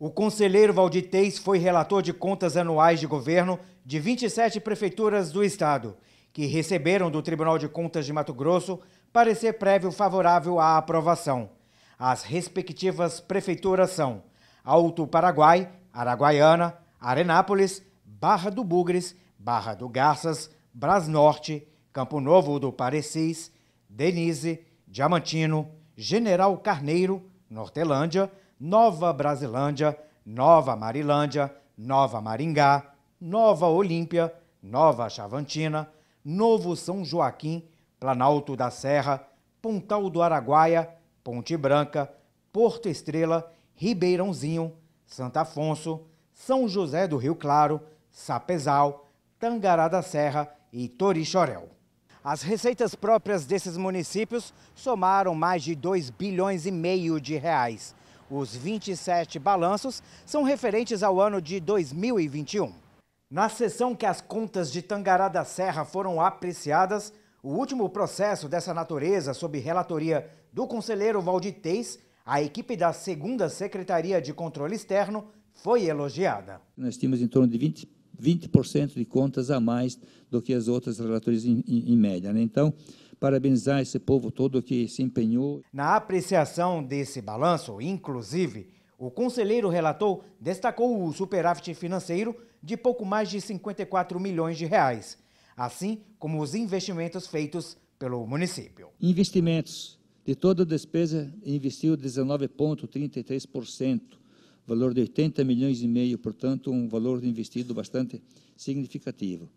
O conselheiro Valdir Teis foi relator de contas anuais de governo de 27 prefeituras do estado, que receberam do Tribunal de Contas de Mato Grosso parecer prévio favorável à aprovação. As respectivas prefeituras são Alto Paraguai, Araguaiana, Arenápolis, Barra do Bugres, Barra do Garças, Brasnorte, Campo Novo do Parecis, Denise, Diamantino, General Carneiro, Nortelândia, Nova Brasilândia, Nova Marilândia, Nova Maringá, Nova Olímpia, Nova Chavantina, Novo São Joaquim, Planalto da Serra, Pontal do Araguaia, Ponte Branca, Porto Estrela, Ribeirãozinho, Santo Afonso, São José do Rio Claro, Sapezal, Tangará da Serra e Torixorel. As receitas próprias desses municípios somaram mais de 2 bilhões e meio de reais. Os 27 balanços são referentes ao ano de 2021. Na sessão que as contas de Tangará da Serra foram apreciadas, o último processo dessa natureza, sob relatoria do conselheiro Valdir Teis, a equipe da 2 Secretaria de Controle Externo foi elogiada. Nós tínhamos em torno de 20, 20 de contas a mais do que as outras relatorias em, em, em média. Né? Então, parabenizar esse povo todo que se empenhou. Na apreciação desse balanço, inclusive, o conselheiro relator destacou o superávit financeiro de pouco mais de 54 milhões de reais, assim como os investimentos feitos pelo município. Investimentos de toda a despesa investiu 19,33%, valor de 80 milhões e meio, portanto, um valor investido bastante significativo.